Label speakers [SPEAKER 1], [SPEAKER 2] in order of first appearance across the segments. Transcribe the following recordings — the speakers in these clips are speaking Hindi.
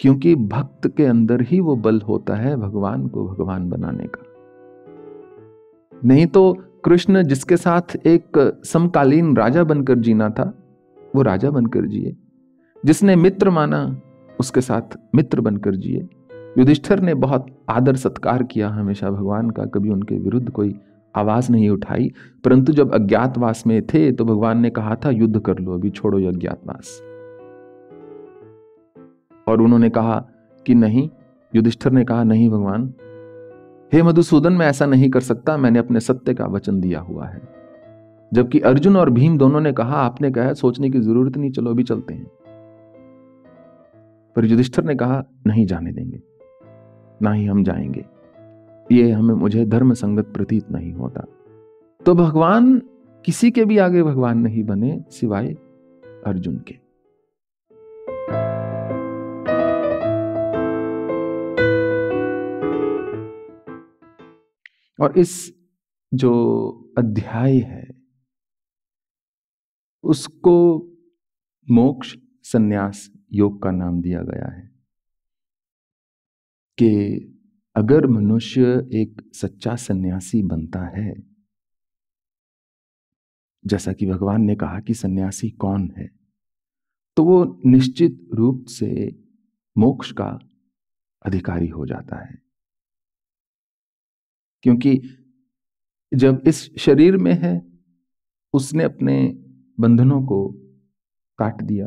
[SPEAKER 1] क्योंकि भक्त के अंदर ही वो बल होता है भगवान को भगवान बनाने का नहीं तो कृष्ण जिसके साथ एक समकालीन राजा बनकर जीना था वो राजा बनकर जिए जिसने मित्र माना उसके साथ मित्र बनकर जिए युधिष्ठर ने बहुत आदर सत्कार किया हमेशा भगवान का कभी उनके विरुद्ध कोई आवाज नहीं उठाई परंतु जब अज्ञातवास में थे तो भगवान ने कहा था युद्ध कर लो अभी छोड़ो ये अज्ञातवास और उन्होंने कहा कि नहीं युधिष्ठर ने कहा नहीं भगवान हे मधुसूदन मैं ऐसा नहीं कर सकता मैंने अपने सत्य का वचन दिया हुआ है जबकि अर्जुन और भीम दोनों ने कहा आपने कहा सोचने की जरूरत नहीं चलो अभी चलते हैं पर युधिष्ठर ने कहा नहीं जाने देंगे ना ही हम जाएंगे ये हमें मुझे धर्म संगत प्रतीत नहीं होता तो भगवान किसी के भी आगे भगवान नहीं बने सिवाय अर्जुन के और इस जो अध्याय है उसको मोक्ष संन्यास योग का नाम दिया गया है कि अगर मनुष्य एक सच्चा सन्यासी बनता है जैसा कि भगवान ने कहा कि सन्यासी कौन है तो वो निश्चित रूप से मोक्ष का अधिकारी हो जाता है क्योंकि जब इस शरीर में है उसने अपने बंधनों को काट दिया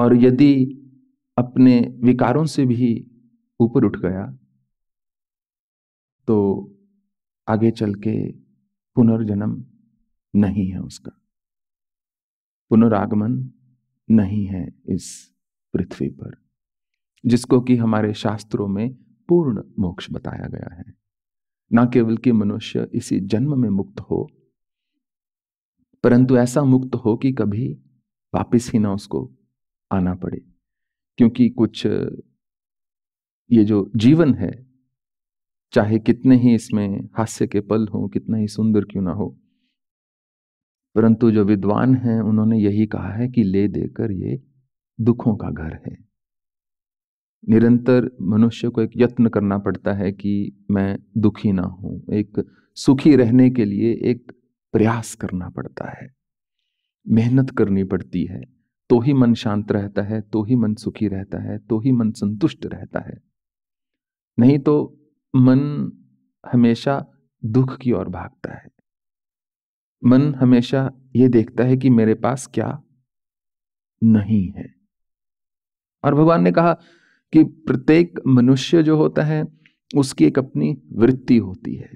[SPEAKER 1] और यदि अपने विकारों से भी ऊपर उठ गया तो आगे चल के पुनर्जन्म नहीं है उसका पुनरागमन नहीं है इस पृथ्वी पर जिसको कि हमारे शास्त्रों में पूर्ण मोक्ष बताया गया है न केवल कि मनुष्य इसी जन्म में मुक्त हो परंतु ऐसा मुक्त हो कि कभी वापस ही ना उसको आना पड़े क्योंकि कुछ ये जो जीवन है चाहे कितने ही इसमें हास्य के पल हो कितना ही सुंदर क्यों ना हो परंतु जो विद्वान हैं उन्होंने यही कहा है कि ले देकर ये दुखों का घर है निरंतर मनुष्य को एक यत्न करना पड़ता है कि मैं दुखी ना हूं एक सुखी रहने के लिए एक प्रयास करना पड़ता है मेहनत करनी पड़ती है तो ही मन शांत रहता है तो ही मन सुखी रहता है तो ही मन संतुष्ट रहता है नहीं तो मन हमेशा दुख की ओर भागता है मन हमेशा ये देखता है कि मेरे पास क्या नहीं है और भगवान ने कहा कि प्रत्येक मनुष्य जो होता है उसकी एक अपनी वृत्ति होती है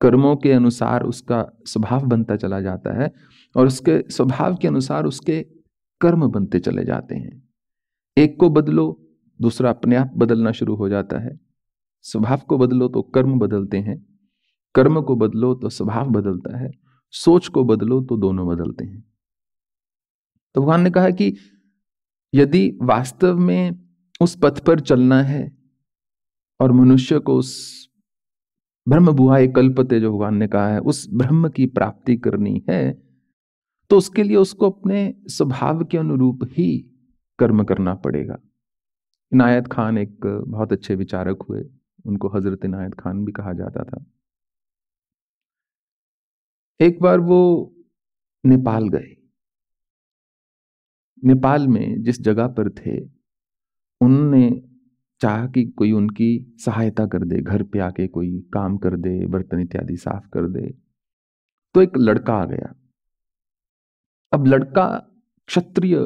[SPEAKER 1] कर्मों के अनुसार उसका स्वभाव बनता चला जाता है और उसके स्वभाव के अनुसार उसके कर्म बनते चले जाते हैं एक को बदलो दूसरा अपने आप बदलना शुरू हो जाता है स्वभाव को बदलो तो कर्म बदलते हैं कर्म को बदलो तो स्वभाव बदलता है सोच को बदलो तो दोनों बदलते हैं तो भगवान ने कहा कि यदि वास्तव में उस पथ पर चलना है और मनुष्य को उस ब्रह्म बुहाए कल्पते जो भगवान ने कहा है उस ब्रह्म की प्राप्ति करनी है तो उसके लिए उसको अपने स्वभाव के अनुरूप ही कर्म करना पड़ेगा इनायत खान एक बहुत अच्छे विचारक हुए उनको हजरत इनायत खान भी कहा जाता था एक बार वो नेपाल गए नेपाल में जिस जगह पर थे उन्होंने चाहा कि कोई उनकी सहायता कर दे घर पे आके कोई काम कर दे बर्तन इत्यादि साफ कर दे तो एक लड़का आ गया अब लड़का क्षत्रिय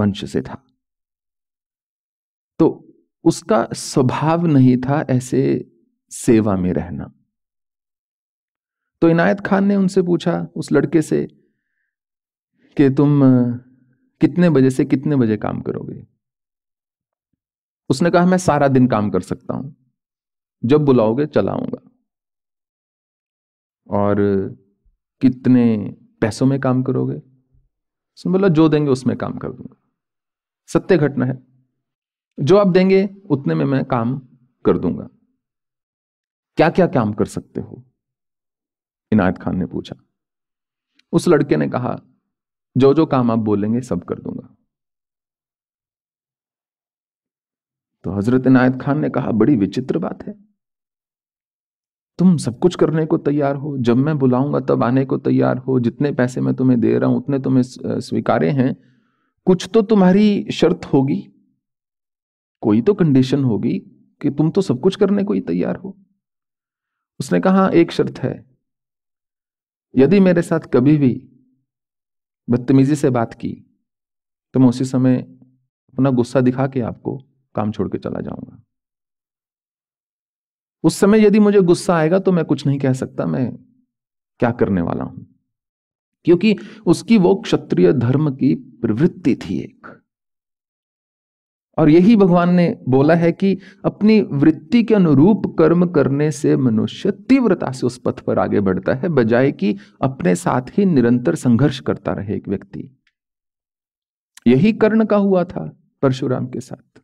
[SPEAKER 1] वंश से था तो उसका स्वभाव नहीं था ऐसे सेवा में रहना तो इनायत खान ने उनसे पूछा उस लड़के से कि तुम कितने बजे से कितने बजे काम करोगे उसने कहा मैं सारा दिन काम कर सकता हूं जब बुलाओगे चलाऊंगा और कितने पैसों में काम करोगे उसने बोला जो देंगे उसमें काम कर दूंगा सत्य घटना है जो आप देंगे उतने में मैं काम कर दूंगा क्या क्या काम कर सकते हो इनायत खान ने पूछा उस लड़के ने कहा जो जो काम आप बोलेंगे सब कर दूंगा तो हजरत इनायत खान ने कहा बड़ी विचित्र बात है तुम सब कुछ करने को तैयार हो जब मैं बुलाऊंगा तब आने को तैयार हो जितने पैसे मैं तुम्हें दे रहा हूं उतने तुम्हें स्वीकारे हैं कुछ तो तुम्हारी शर्त होगी कोई तो कंडीशन होगी कि तुम तो सब कुछ करने को ही तैयार हो उसने कहा एक शर्त है यदि मेरे साथ कभी भी बदतमीजी से बात की तो मैं उसी समय अपना गुस्सा दिखा के आपको काम छोड़ के चला जाऊंगा उस समय यदि मुझे गुस्सा आएगा तो मैं कुछ नहीं कह सकता मैं क्या करने वाला हूं क्योंकि उसकी वो क्षत्रिय धर्म की प्रवृत्ति थी एक और यही भगवान ने बोला है कि अपनी वृत्ति के अनुरूप कर्म करने से मनुष्य तीव्रता से उस पथ पर आगे बढ़ता है बजाय कि अपने साथ ही निरंतर संघर्ष करता रहे एक व्यक्ति यही कर्ण का हुआ था परशुराम के साथ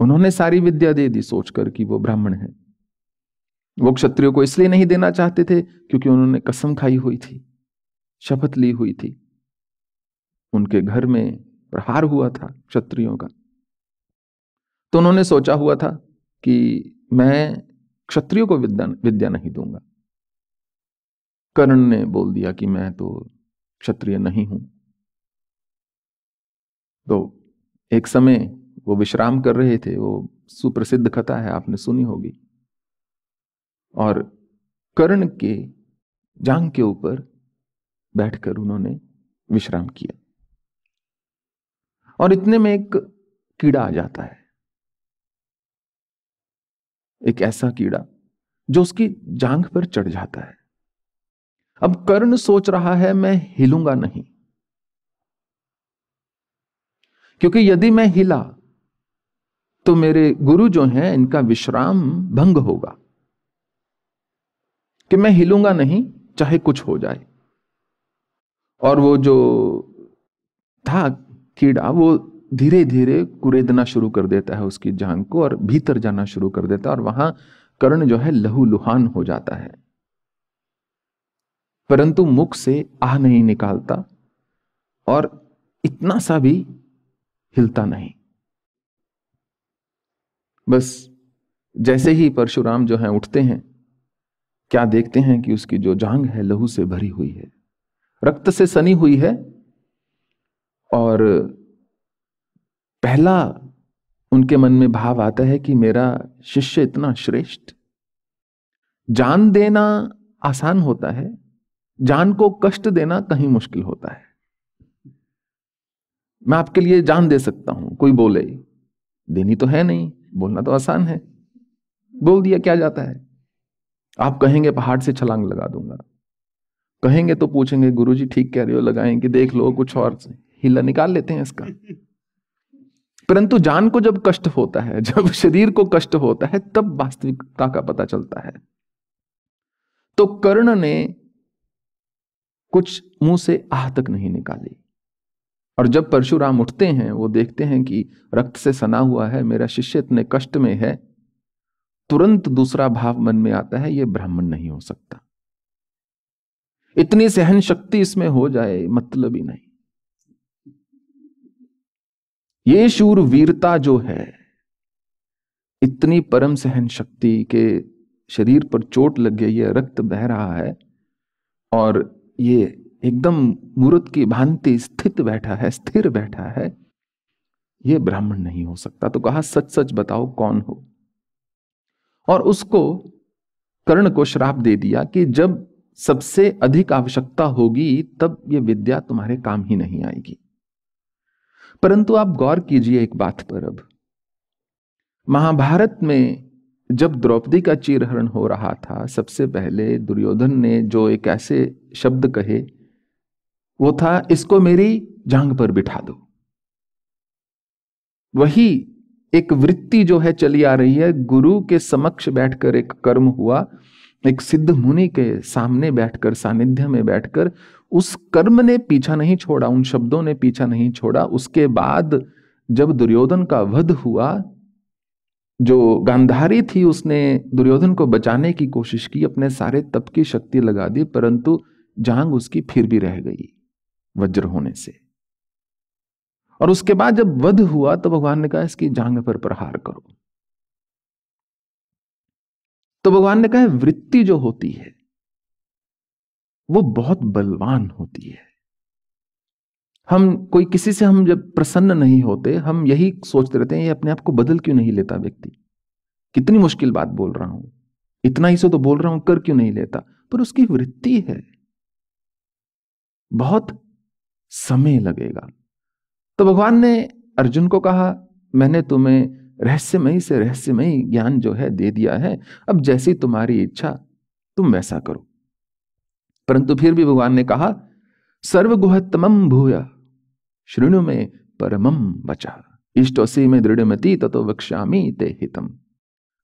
[SPEAKER 1] उन्होंने सारी विद्या दे दी सोचकर कि वो ब्राह्मण है वो क्षत्रियो को इसलिए नहीं देना चाहते थे क्योंकि उन्होंने कसम खाई हुई थी शपथ ली हुई थी उनके घर में प्रहार हुआ था क्षत्रियो का तो उन्होंने सोचा हुआ था कि मैं क्षत्रियो को विद्या विद्या नहीं दूंगा कर्ण ने बोल दिया कि मैं तो क्षत्रिय नहीं हूं तो एक समय वो विश्राम कर रहे थे वो सुप्रसिद्ध कथा है आपने सुनी होगी और कर्ण के जांग के ऊपर बैठकर उन्होंने विश्राम किया और इतने में एक कीड़ा आ जाता है एक ऐसा कीड़ा जो उसकी जांघ पर चढ़ जाता है अब कर्ण सोच रहा है मैं हिलूंगा नहीं क्योंकि यदि मैं हिला तो मेरे गुरु जो हैं इनका विश्राम भंग होगा कि मैं हिलूंगा नहीं चाहे कुछ हो जाए और वो जो था कीड़ा वो धीरे धीरे कुरेदना शुरू कर देता है उसकी जान को और भीतर जाना शुरू कर देता है और वहां कर्ण जो है लहू लुहान हो जाता है परंतु मुख से आह नहीं निकालता और इतना सा भी हिलता नहीं बस जैसे ही परशुराम जो हैं उठते हैं क्या देखते हैं कि उसकी जो जांग है लहू से भरी हुई है रक्त से सनी हुई है और पहला उनके मन में भाव आता है कि मेरा शिष्य इतना श्रेष्ठ जान देना आसान होता है जान को कष्ट देना कहीं मुश्किल होता है मैं आपके लिए जान दे सकता हूं कोई बोले देनी तो है नहीं बोलना तो आसान है बोल दिया क्या जाता है आप कहेंगे पहाड़ से छलांग लगा दूंगा कहेंगे तो पूछेंगे गुरु जी ठीक कह रहे हो लगाएंगे देख लो कुछ और हिला निकाल लेते हैं इसका परंतु जान को जब कष्ट होता है जब शरीर को कष्ट होता है तब वास्तविकता का पता चलता है तो कर्ण ने कुछ मुंह से आह तक नहीं निकाली और जब परशुराम उठते हैं वो देखते हैं कि रक्त से सना हुआ है मेरा शिष्य इतने कष्ट में है तुरंत दूसरा भाव मन में आता है ये ब्राह्मण नहीं हो सकता इतनी सहन शक्ति इसमें हो जाए मतलब ही नहीं ये शूर वीरता जो है इतनी परम सहन शक्ति के शरीर पर चोट लग गई है रक्त बह रहा है और ये एकदम मूर्त की भांति स्थित बैठा है स्थिर बैठा है यह ब्राह्मण नहीं हो सकता तो कहा सच सच बताओ कौन हो और उसको कर्ण को श्राप दे दिया कि जब सबसे अधिक आवश्यकता होगी तब यह विद्या तुम्हारे काम ही नहीं आएगी परंतु आप गौर कीजिए एक बात पर अब महाभारत में जब द्रौपदी का चीरहरण हो रहा था सबसे पहले दुर्योधन ने जो एक ऐसे शब्द कहे वो था इसको मेरी जांग पर बिठा दो वही एक वृत्ति जो है चली आ रही है गुरु के समक्ष बैठकर एक कर्म हुआ एक सिद्ध मुनि के सामने बैठकर सानिध्य में बैठकर उस कर्म ने पीछा नहीं छोड़ा उन शब्दों ने पीछा नहीं छोड़ा उसके बाद जब दुर्योधन का वध हुआ जो गांधारी थी उसने दुर्योधन को बचाने की कोशिश की अपने सारे तप की शक्ति लगा दी परंतु जांग उसकी फिर भी रह गई वज्र होने से और उसके बाद जब वध हुआ तो भगवान ने कहा इसकी जांग पर प्रहार करो तो भगवान ने कहा वृत्ति जो होती है वो बहुत बलवान होती है हम कोई किसी से हम जब प्रसन्न नहीं होते हम यही सोचते रहते हैं ये अपने आप को बदल क्यों नहीं लेता व्यक्ति कितनी मुश्किल बात बोल रहा हूं इतना ही सो तो बोल रहा हूं कर क्यों नहीं लेता पर उसकी वृत्ति है बहुत समय लगेगा तो भगवान ने अर्जुन को कहा मैंने तुम्हें रहस्यमयी से रहस्यमयी ज्ञान जो है दे दिया है अब जैसी तुम्हारी इच्छा तुम वैसा करो परंतु फिर भी भगवान ने कहा सर्वगुहतम भूया श्रेणु में परमम बचा इष्टोसी में दृढ़मती ततो वक्ष्यामी ते हितम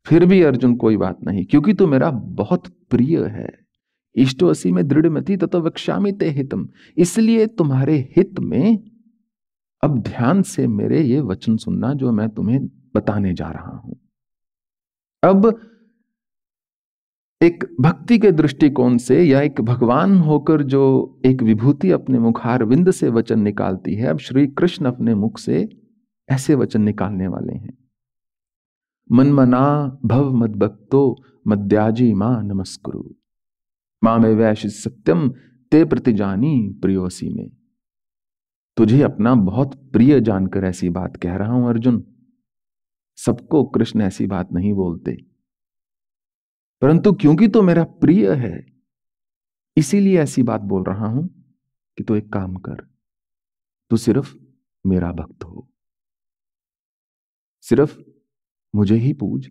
[SPEAKER 1] फिर भी अर्जुन कोई बात नहीं क्योंकि तू मेरा बहुत प्रिय है इष्टो असी में दृढ़ मती तथो वक्षामी ते हितम इसलिए तुम्हारे हित में अब ध्यान से मेरे ये वचन सुनना जो मैं तुम्हें बताने जा रहा हूं अब एक भक्ति के दृष्टिकोण से या एक भगवान होकर जो एक विभूति अपने मुखार विंद से वचन निकालती है अब श्री कृष्ण अपने मुख से ऐसे वचन निकालने वाले हैं मनमना भव मद भक्तो मद्याजी मां नमस्कुरु माँ में वैश सत्यम ते प्रति जानी प्रियोसी में तुझे अपना बहुत प्रिय जानकर ऐसी बात कह रहा हूं अर्जुन सबको कृष्ण ऐसी बात नहीं बोलते परंतु क्योंकि तो मेरा प्रिय है इसीलिए ऐसी बात बोल रहा हूं कि तू तो एक काम कर तू सिर्फ मेरा भक्त हो सिर्फ मुझे ही पूज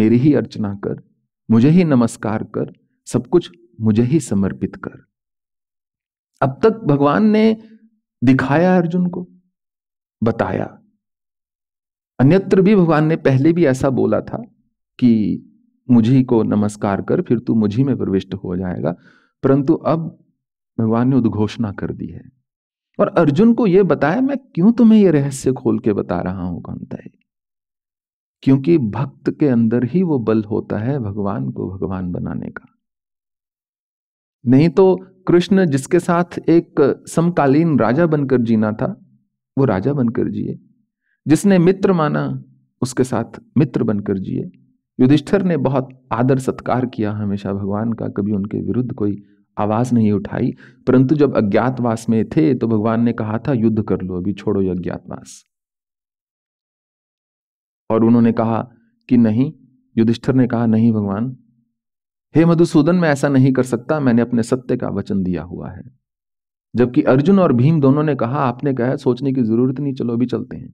[SPEAKER 1] मेरी ही अर्चना कर मुझे ही नमस्कार कर सब कुछ मुझे ही समर्पित कर अब तक भगवान ने दिखाया अर्जुन को बताया अन्यत्र भी भगवान ने पहले भी ऐसा बोला था कि मुझी को नमस्कार कर फिर तू मुझी में प्रविष्ट हो जाएगा परंतु अब भगवान ने उद्घोषणा कर दी है और अर्जुन को यह बताया मैं क्यों तुम्हें यह रहस्य खोल के बता रहा हूं कौनता है क्योंकि भक्त के अंदर ही वो बल होता है भगवान को भगवान बनाने का नहीं तो कृष्ण जिसके साथ एक समकालीन राजा बनकर जीना था वो राजा बनकर जिए जिसने मित्र माना उसके साथ मित्र बनकर जिए युधिष्ठर ने बहुत आदर सत्कार किया हमेशा भगवान का कभी उनके विरुद्ध कोई आवाज़ नहीं उठाई परंतु जब अज्ञातवास में थे तो भगवान ने कहा था युद्ध कर लो अभी छोड़ो ये अज्ञातवास और उन्होंने कहा कि नहीं युधिष्ठर ने कहा नहीं भगवान हे मधुसूदन मैं ऐसा नहीं कर सकता मैंने अपने सत्य का वचन दिया हुआ है जबकि अर्जुन और भीम दोनों ने कहा आपने कहा सोचने की जरूरत नहीं चलो अभी चलते हैं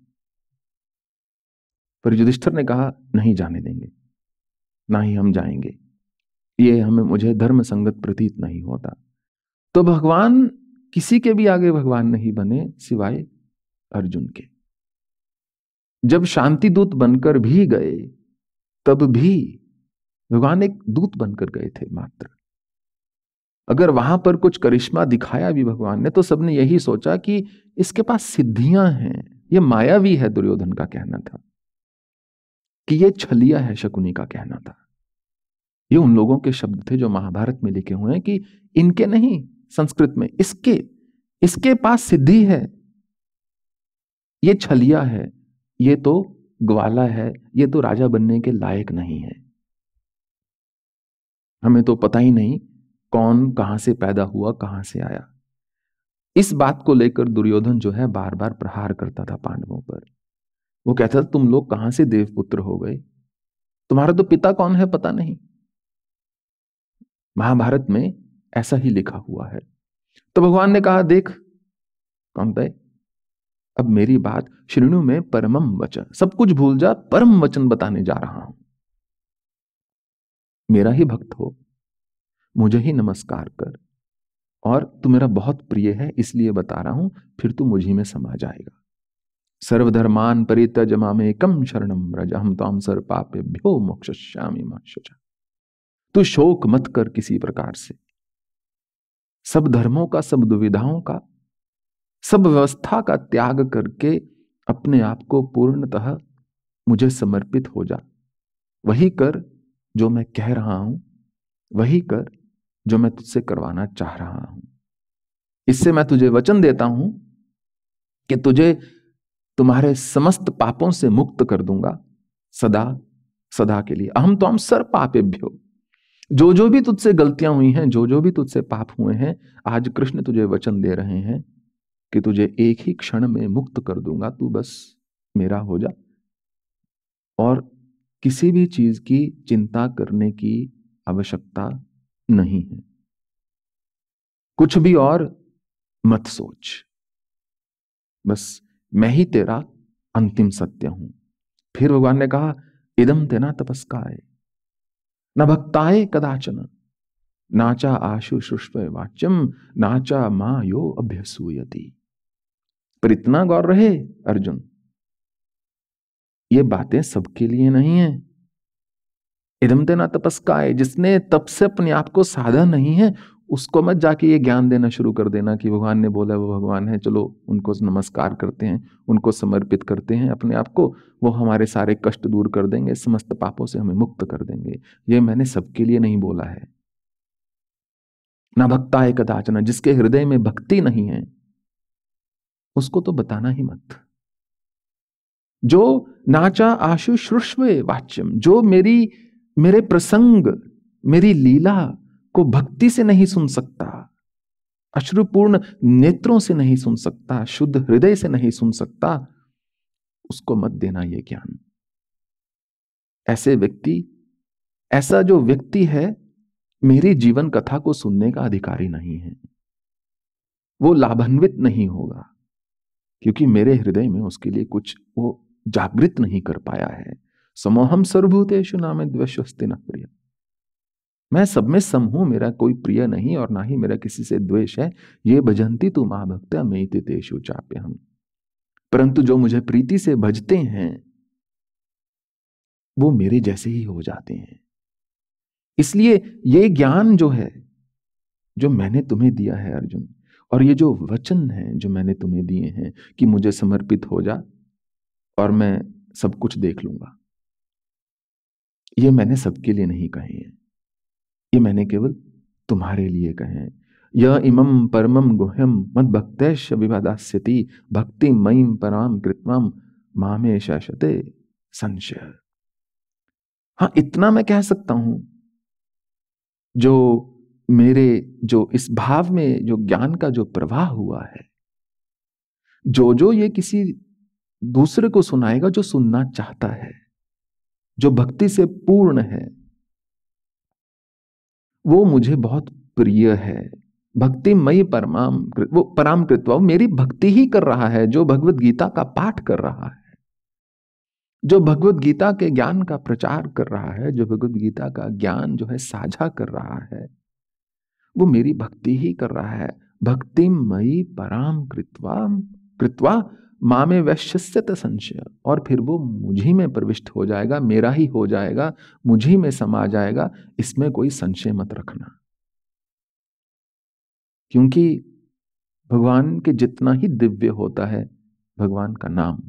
[SPEAKER 1] पर युधिष्ठर ने कहा नहीं जाने देंगे ना ही हम जाएंगे ये हमें मुझे धर्म संगत प्रतीत नहीं होता तो भगवान किसी के भी आगे भगवान नहीं बने सिवाय अर्जुन के जब शांति दूत बनकर भी गए तब भी भगवान एक दूत बनकर गए थे मात्र अगर वहां पर कुछ करिश्मा दिखाया भी भगवान ने तो सबने यही सोचा कि इसके पास सिद्धियां हैं ये मायावी है दुर्योधन का कहना था कि ये छलिया है शकुनी का कहना था ये उन लोगों के शब्द थे जो महाभारत में लिखे हुए हैं कि इनके नहीं संस्कृत में इसके इसके पास सिद्धि है ये छलिया है ये तो ग्वाला है ये तो राजा बनने के लायक नहीं है हमें तो पता ही नहीं कौन कहाँ से पैदा हुआ कहाँ से आया इस बात को लेकर दुर्योधन जो है बार बार प्रहार करता था पांडवों पर वो कहता था तुम लोग कहाँ से देवपुत्र हो गए तुम्हारा तो पिता कौन है पता नहीं महाभारत में ऐसा ही लिखा हुआ है तो भगवान ने कहा देख कौन तय अब मेरी बात श्रेणु में परमम वचन सब कुछ भूल जा परम वचन बताने जा रहा हूं मेरा ही भक्त हो मुझे ही नमस्कार कर और तू मेरा बहुत प्रिय है इसलिए बता रहा हूं फिर तू मुझे में समा जाएगा सर्वधर्मान परित्यज मामे कम शरणम रज हम तो हम सर पापे भ्यो मोक्ष श्यामी तू शोक मत कर किसी प्रकार से सब धर्मों का सब दुविधाओं का सब व्यवस्था का त्याग करके अपने आप को पूर्णतः मुझे समर्पित हो जा वही कर जो मैं कह रहा हूं वही कर जो मैं तुझसे करवाना चाह रहा हूं इससे मैं तुझे वचन देता हूं कि तुझे तुम्हारे समस्त पापों से मुक्त कर दूंगा सदा सदा के लिए अहम तो हम सर पापेभ्यो जो जो भी तुझसे गलतियां हुई हैं जो जो भी तुझसे पाप हुए हैं आज कृष्ण तुझे वचन दे रहे हैं कि तुझे एक ही क्षण में मुक्त कर दूंगा तू बस मेरा हो जा और किसी भी चीज़ की चिंता करने की आवश्यकता नहीं है कुछ भी और मत सोच बस मैं ही तेरा अंतिम सत्य हूं फिर भगवान ने कहा इदम तेना तपस्काय न भक्ताए कदाचन नाचा आशु सुष्प वाच्यम नाचा माँ यो अभ्यसूयती पर इतना गौर रहे अर्जुन ये बातें सबके लिए नहीं है इदम देना तपस्का है जिसने तप से अपने आप को साधा नहीं है उसको मत जाके ये ज्ञान देना शुरू कर देना कि भगवान ने बोला वो भगवान है चलो उनको नमस्कार करते हैं उनको समर्पित करते हैं अपने आप को वो हमारे सारे कष्ट दूर कर देंगे समस्त पापों से हमें मुक्त कर देंगे ये मैंने सबके लिए नहीं बोला है ना भक्ता है कदाचना जिसके हृदय में भक्ति नहीं है उसको तो बताना ही मत जो नाचा आशु श्रुष्व वाच्यम जो मेरी मेरे प्रसंग मेरी लीला को भक्ति से नहीं सुन सकता अश्रुपूर्ण नेत्रों से नहीं सुन सकता शुद्ध हृदय से नहीं सुन सकता उसको मत देना यह ज्ञान ऐसे व्यक्ति ऐसा जो व्यक्ति है मेरी जीवन कथा को सुनने का अधिकारी नहीं है वो लाभान्वित नहीं होगा क्योंकि मेरे हृदय में उसके लिए कुछ वो जागृत नहीं कर पाया है समोहम सर्वभूतेशु नाम द्वेश्वस्ति न प्रिय मैं सब में सम हूं मेरा कोई प्रिय नहीं और ना ही मेरा किसी से द्वेष है ये भजंती तू महाभक्त मेत चाप्य हम परंतु जो मुझे प्रीति से भजते हैं वो मेरे जैसे ही हो जाते हैं इसलिए ये ज्ञान जो है जो मैंने तुम्हें दिया है अर्जुन और ये जो वचन है जो मैंने तुम्हें दिए हैं कि मुझे समर्पित हो जा और मैं सब कुछ देख लूंगा ये मैंने सबके लिए नहीं कहे हैं ये मैंने केवल तुम्हारे लिए कहे हैं य इमम परमम गुहम मद भक्तैश विवादास्यति भक्ति मईम पराम कृतम मामे शशते संशय हाँ इतना मैं कह सकता हूं जो मेरे जो इस भाव में जो ज्ञान का जो प्रवाह हुआ है जो जो ये किसी दूसरे को सुनाएगा जो सुनना चाहता है जो भक्ति से पूर्ण है वो मुझे बहुत प्रिय है भक्ति मई परमाम वो पराम कृतवा मेरी भक्ति ही कर रहा है जो भगवत गीता का पाठ कर रहा है जो भगवत गीता के ज्ञान का प्रचार कर रहा है जो भगवत गीता का ज्ञान जो है साझा कर रहा है वो मेरी भक्ति ही कर रहा है भक्ति मई पराम कृतवा कृतवा माँ में वैश्यस्यत संशय और फिर वो मुझी में प्रविष्ट हो जाएगा मेरा ही हो जाएगा मुझी में समा जाएगा इसमें कोई संशय मत रखना क्योंकि भगवान के जितना ही दिव्य होता है भगवान का नाम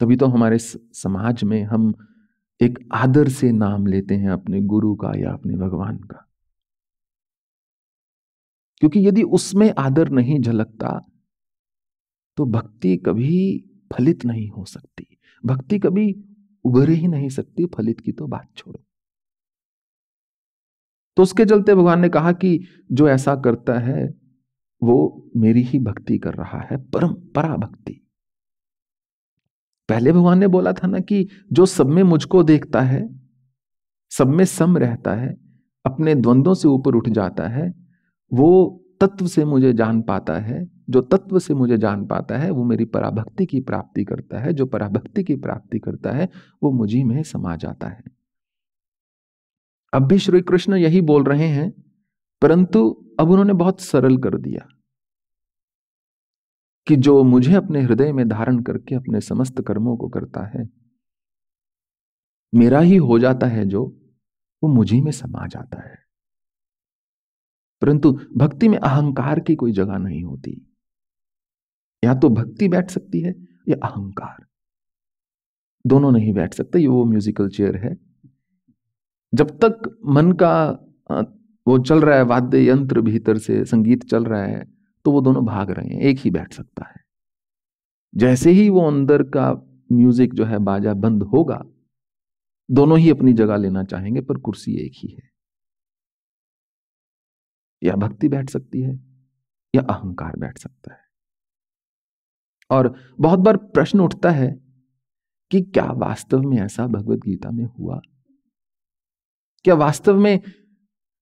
[SPEAKER 1] तभी तो हमारे समाज में हम एक आदर से नाम लेते हैं अपने गुरु का या अपने भगवान का क्योंकि यदि उसमें आदर नहीं झलकता तो भक्ति कभी फलित नहीं हो सकती भक्ति कभी उभर ही नहीं सकती फलित की तो बात छोड़ो तो उसके चलते भगवान ने कहा कि जो ऐसा करता है वो मेरी ही भक्ति कर रहा है परंपरा भक्ति पहले भगवान ने बोला था ना कि जो सब में मुझको देखता है सब में सम रहता है अपने द्वंद्वों से ऊपर उठ जाता है वो तत्व से मुझे जान पाता है जो तत्व से मुझे जान पाता है वो मेरी पराभक्ति की प्राप्ति करता है जो पराभक्ति की प्राप्ति करता है वो मुझी में समा जाता है अब भी श्री कृष्ण यही बोल रहे हैं परंतु अब उन्होंने बहुत सरल कर दिया कि जो मुझे अपने हृदय में धारण करके अपने समस्त कर्मों को करता है मेरा ही हो जाता है जो वो मुझी में समा जाता है परंतु भक्ति में अहंकार की कोई जगह नहीं होती या तो भक्ति बैठ सकती है या अहंकार दोनों नहीं बैठ सकते ये वो म्यूजिकल चेयर है जब तक मन का वो चल रहा है वाद्य यंत्र भीतर से संगीत चल रहा है तो वो दोनों भाग रहे हैं एक ही बैठ सकता है जैसे ही वो अंदर का म्यूजिक जो है बाजा बंद होगा दोनों ही अपनी जगह लेना चाहेंगे पर कुर्सी एक ही है या भक्ति बैठ सकती है या अहंकार बैठ सकता है और बहुत बार प्रश्न उठता है कि क्या वास्तव में ऐसा भगवत गीता में हुआ क्या वास्तव में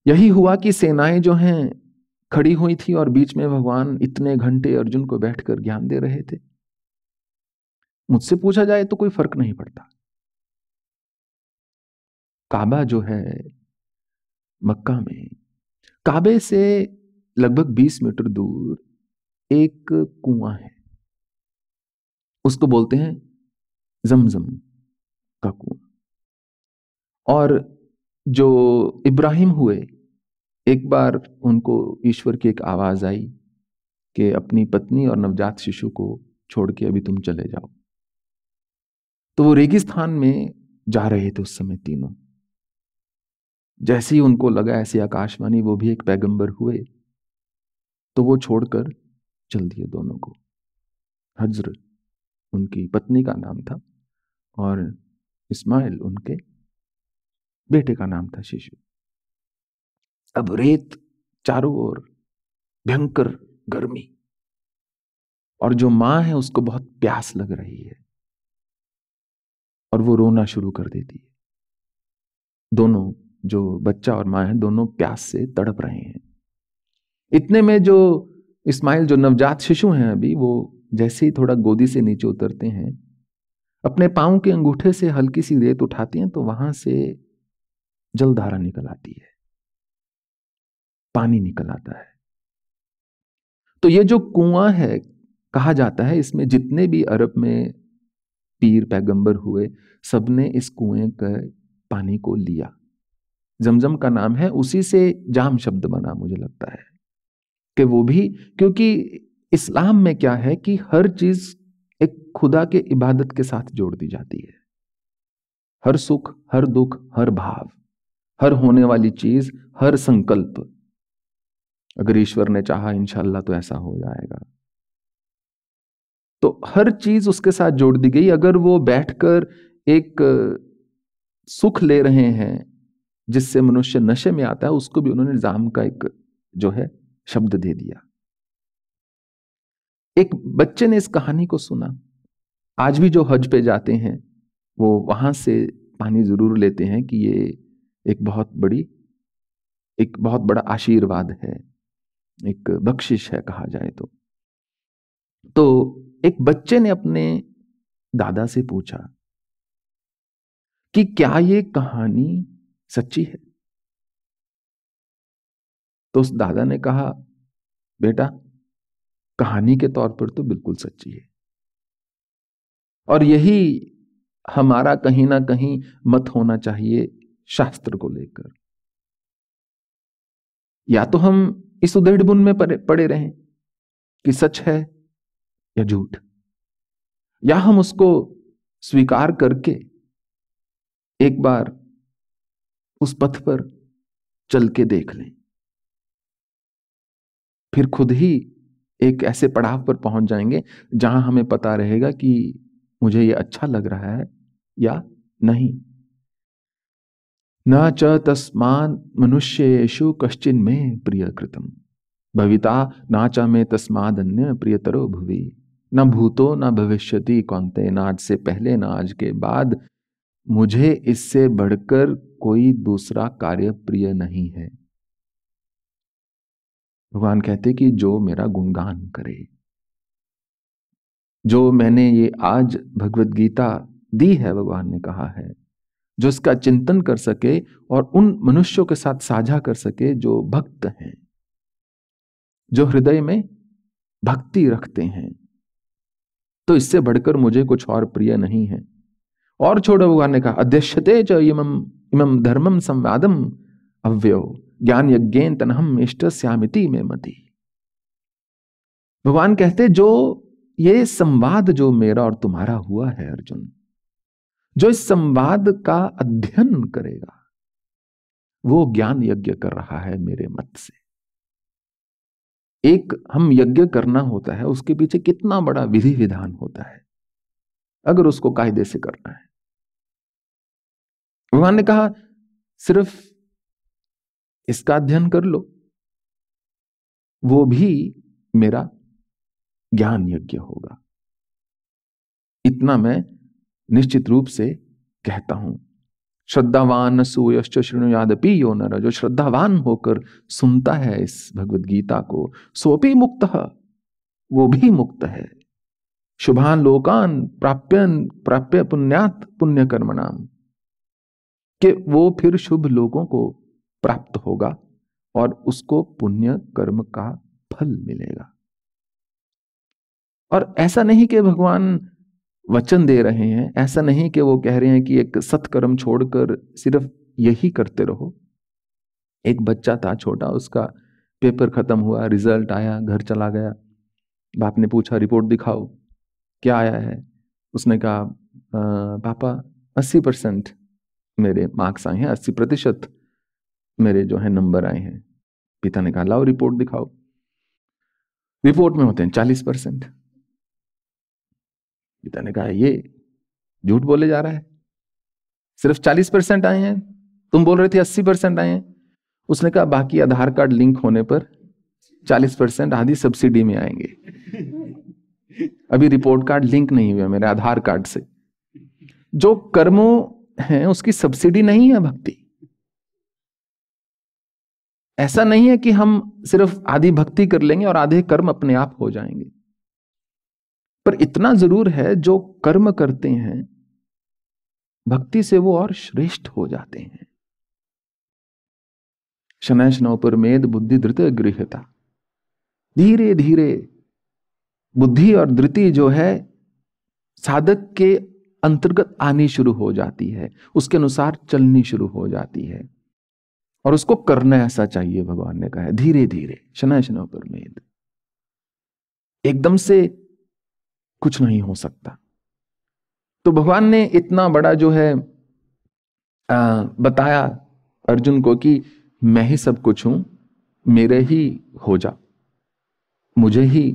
[SPEAKER 1] यही हुआ कि सेनाएं जो हैं खड़ी हुई थी और बीच में भगवान इतने घंटे अर्जुन को बैठकर ज्ञान दे रहे थे मुझसे पूछा जाए तो कोई फर्क नहीं पड़ता काबा जो है मक्का में काबे से लगभग 20 मीटर दूर एक कुआं है उसको बोलते हैं जमजम का कुआं और जो इब्राहिम हुए एक बार उनको ईश्वर की एक आवाज़ आई कि अपनी पत्नी और नवजात शिशु को छोड़ के अभी तुम चले जाओ तो वो रेगिस्तान में जा रहे थे उस समय तीनों जैसे ही उनको लगा ऐसी आकाशवाणी वो भी एक पैगंबर हुए तो वो छोड़कर चल दिए दोनों को हजर उनकी पत्नी का नाम था और इस्माइल उनके बेटे का नाम था शिशु अब रेत चारों ओर भयंकर गर्मी और जो माँ है उसको बहुत प्यास लग रही है और वो रोना शुरू कर देती है दोनों जो बच्चा और माँ है दोनों प्यास से तड़प रहे हैं इतने में जो इस्माइल जो नवजात शिशु हैं अभी वो जैसे ही थोड़ा गोदी से नीचे उतरते हैं अपने पाँव के अंगूठे से हल्की सी रेत उठाते हैं तो वहां से जलधारा निकल आती है पानी निकल आता है तो ये जो कुआं है कहा जाता है इसमें जितने भी अरब में पीर पैगंबर हुए सबने इस कुएं का पानी को लिया जमजम का नाम है उसी से जाम शब्द बना मुझे लगता है कि वो भी क्योंकि इस्लाम में क्या है कि हर चीज एक खुदा के इबादत के साथ जोड़ दी जाती है हर सुख हर दुख हर भाव हर होने वाली चीज हर संकल्प अगर ईश्वर ने चाहा इनशाला तो ऐसा हो जाएगा तो हर चीज उसके साथ जोड़ दी गई अगर वो बैठकर एक सुख ले रहे हैं जिससे मनुष्य नशे में आता है उसको भी उन्होंने जाम का एक जो है शब्द दे दिया एक बच्चे ने इस कहानी को सुना आज भी जो हज पे जाते हैं वो वहां से पानी ज़रूर लेते हैं कि ये एक बहुत बड़ी एक बहुत बड़ा आशीर्वाद है एक बख्शिश है कहा जाए तो तो एक बच्चे ने अपने दादा से पूछा कि क्या ये कहानी सच्ची है तो उस दादा ने कहा बेटा कहानी के तौर पर तो बिल्कुल सच्ची है और यही हमारा कहीं ना कहीं मत होना चाहिए शास्त्र को लेकर या तो हम इस उदृढ़ बुन में पड़े रहें कि सच है या झूठ या हम उसको स्वीकार करके एक बार उस पथ पर चल के देख लें फिर खुद ही एक ऐसे पड़ाव पर पहुंच जाएंगे जहां हमें पता रहेगा कि मुझे ये अच्छा लग रहा है या नहीं न च तस्मान मनुष्य यशु कश्चिन में प्रिय कृतम भविता ना च में तस्माद अन्य प्रियतरो भुवि न भूतो न भविष्यति कौनते न आज से पहले न आज के बाद मुझे इससे बढ़कर कोई दूसरा कार्य प्रिय नहीं है भगवान कहते कि जो मेरा गुणगान करे जो मैंने ये आज भगवत गीता दी है भगवान ने कहा है जो इसका चिंतन कर सके और उन मनुष्यों के साथ साझा कर सके जो भक्त हैं जो हृदय में भक्ति रखते हैं तो इससे बढ़कर मुझे कुछ और प्रिय नहीं है और छोड़ो भगवान ने कहा अध्यक्षते जो इम इम धर्मम संवादम अव्यो ज्ञान यज्ञ तनहम इष्ट श्यामिति में मति भगवान कहते जो ये संवाद जो मेरा और तुम्हारा हुआ है अर्जुन जो इस संवाद का अध्ययन करेगा वो ज्ञान यज्ञ कर रहा है मेरे मत से एक हम यज्ञ करना होता है उसके पीछे कितना बड़ा विधि विधान होता है अगर उसको कायदे से करना है भगवान ने कहा सिर्फ इसका अध्ययन कर लो वो भी मेरा ज्ञान यज्ञ होगा इतना मैं निश्चित रूप से कहता हूं श्रद्धावान सूयश्च यादपि यो नर जो श्रद्धावान होकर सुनता है इस भगवत गीता को सोपी मुक्त वो भी मुक्त है शुभान लोकान प्राप्य प्राप्य पुण्यात पुण्य कर्मणाम के वो फिर शुभ लोगों को प्राप्त होगा और उसको पुण्य कर्म का फल मिलेगा और ऐसा नहीं कि भगवान वचन दे रहे हैं ऐसा नहीं कि वो कह रहे हैं कि एक सत्कर्म छोड़कर सिर्फ यही करते रहो एक बच्चा था छोटा उसका पेपर खत्म हुआ रिजल्ट आया घर चला गया बाप ने पूछा रिपोर्ट दिखाओ क्या आया है उसने कहा पापा अस्सी परसेंट मेरे मार्क्स आए हैं अस्सी प्रतिशत मेरे जो है नंबर आए हैं पिता ने कहा लाओ रिपोर्ट दिखाओ रिपोर्ट में होते हैं चालीस परसेंट पिता ने कहा ये झूठ बोले जा रहा है सिर्फ चालीस परसेंट आए हैं तुम बोल रहे थे अस्सी परसेंट आए हैं उसने कहा बाकी आधार कार्ड लिंक होने पर चालीस परसेंट आधी सब्सिडी में आएंगे अभी रिपोर्ट कार्ड लिंक नहीं हुआ मेरे आधार कार्ड से जो कर्मों हैं उसकी सब्सिडी नहीं है भक्ति ऐसा नहीं है कि हम सिर्फ आधी भक्ति कर लेंगे और आधे कर्म अपने आप हो जाएंगे पर इतना जरूर है जो कर्म करते हैं भक्ति से वो और श्रेष्ठ हो जाते हैं शनय पर मेद बुद्धि धृत गृहता धीरे धीरे बुद्धि और धृति जो है साधक के अंतर्गत आनी शुरू हो जाती है उसके अनुसार चलनी शुरू हो जाती है और उसको करना ऐसा चाहिए भगवान ने कहा है धीरे धीरे शना शना पर मेद एकदम से कुछ नहीं हो सकता तो भगवान ने इतना बड़ा जो है आ, बताया अर्जुन को कि मैं ही सब कुछ हूं मेरे ही हो जा मुझे ही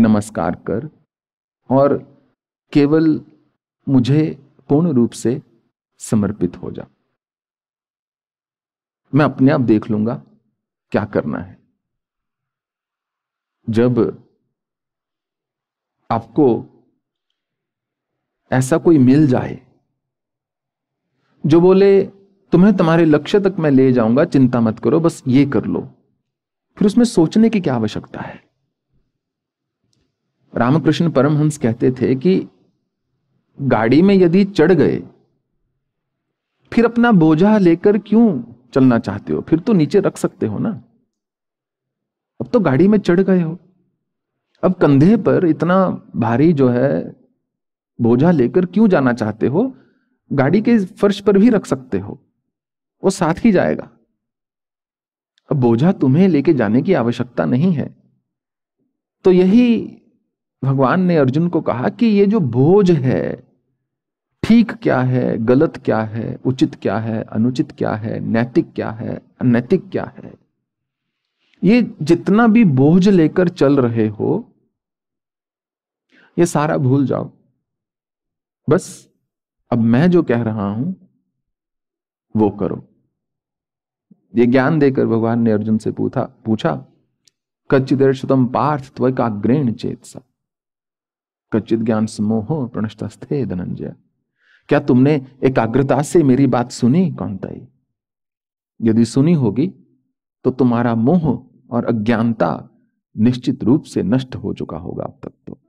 [SPEAKER 1] नमस्कार कर और केवल मुझे पूर्ण रूप से समर्पित हो जा मैं अपने आप देख लूंगा क्या करना है जब आपको ऐसा कोई मिल जाए जो बोले तुम्हें तुम्हारे लक्ष्य तक मैं ले जाऊंगा चिंता मत करो बस ये कर लो फिर उसमें सोचने की क्या आवश्यकता है रामकृष्ण परमहंस कहते थे कि गाड़ी में यदि चढ़ गए फिर अपना बोझा लेकर क्यों चलना चाहते हो फिर तो नीचे रख सकते हो ना अब तो गाड़ी में चढ़ गए हो अब कंधे पर इतना भारी जो है बोझा लेकर क्यों जाना चाहते हो गाड़ी के फर्श पर भी रख सकते हो वो साथ ही जाएगा अब बोझा तुम्हें लेके जाने की आवश्यकता नहीं है तो यही भगवान ने अर्जुन को कहा कि ये जो बोझ है ठीक क्या है गलत क्या है उचित क्या है अनुचित क्या है नैतिक क्या है अनैतिक क्या है ये जितना भी बोझ लेकर चल रहे हो ये सारा भूल जाओ बस अब मैं जो कह रहा हूं वो करो ये ज्ञान देकर भगवान ने अर्जुन से पूछा पूछा कच्चित कच्चिदर्शतम पार्थ ग्रेण चेत सा कच्चित ज्ञान समोह स्थे धनंजय क्या तुमने एकाग्रता से मेरी बात सुनी कौनताई यदि सुनी होगी तो तुम्हारा मोह और अज्ञानता निश्चित रूप से नष्ट हो चुका होगा अब तक तो